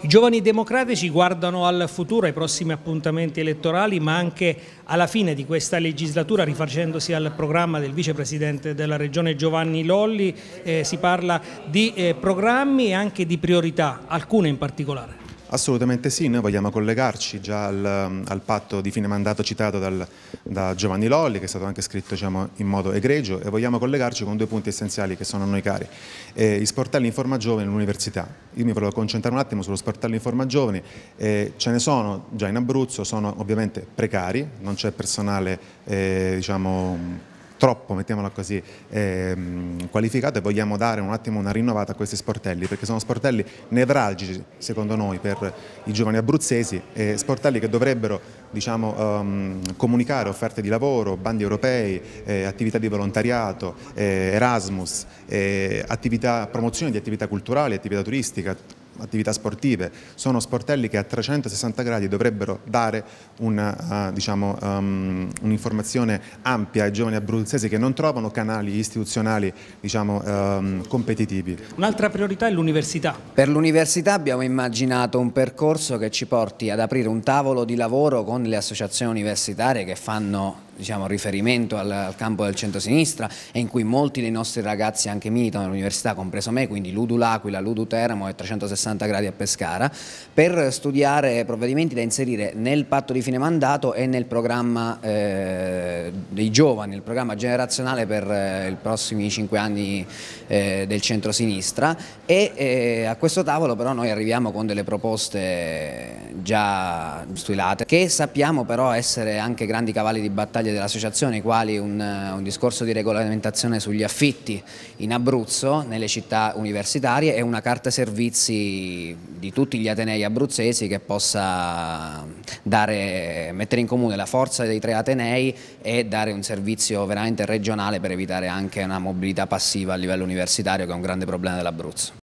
I giovani democratici guardano al futuro, ai prossimi appuntamenti elettorali, ma anche alla fine di questa legislatura, rifacendosi al programma del vicepresidente della Regione Giovanni Lolli, eh, si parla di eh, programmi e anche di priorità, alcune in particolare. Assolutamente sì, noi vogliamo collegarci già al, al patto di fine mandato citato dal, da Giovanni Lolli, che è stato anche scritto diciamo, in modo egregio, e vogliamo collegarci con due punti essenziali che sono a noi cari, eh, i sportelli in forma giovane e l'università. Io mi volevo concentrare un attimo sullo sportello in forma giovane, eh, ce ne sono già in Abruzzo, sono ovviamente precari, non c'è personale eh, diciamo, troppo, mettiamola così, ehm, qualificato e vogliamo dare un attimo una rinnovata a questi sportelli, perché sono sportelli nevralgici, secondo noi, per i giovani abruzzesi, eh, sportelli che dovrebbero diciamo, um, comunicare offerte di lavoro, bandi europei, eh, attività di volontariato, eh, Erasmus, eh, attività, promozione di attività culturali, attività turistica, attività sportive, sono sportelli che a 360 gradi dovrebbero dare eh, diciamo, ehm, un'informazione uh, diciamo, um, un ampia ai giovani abruzzesi che non trovano canali istituzionali diciamo, um, competitivi. Un'altra priorità è l'università. Per l'università abbiamo immaginato un percorso che ci porti ad aprire un tavolo di lavoro con le associazioni universitarie che fanno diciamo, riferimento al, al, campo del centro-sinistra e in cui molti dei nostri ragazzi anche militano all'università, compreso me, quindi Ludu L'Aquila, Ludu Teramo e 360 gradi a Pescara, per studiare provvedimenti da inserire nel patto di fine mandato e nel programma eh, dei giovani, il programma generazionale per eh, i prossimi cinque anni eh, del centro-sinistra e eh, a questo tavolo però noi arriviamo con delle proposte già stilate che sappiamo però essere anche grandi cavalli di battaglia sedi dell'associazione, quali un, eh, un, discorso di regolamentazione sugli affitti in Abruzzo, nelle città universitarie e una carta servizi di tutti gli atenei abruzzesi che possa dare, mettere in comune la forza dei tre atenei e dare un servizio veramente regionale per evitare anche una mobilità passiva a livello universitario che è un grande problema dell'Abruzzo.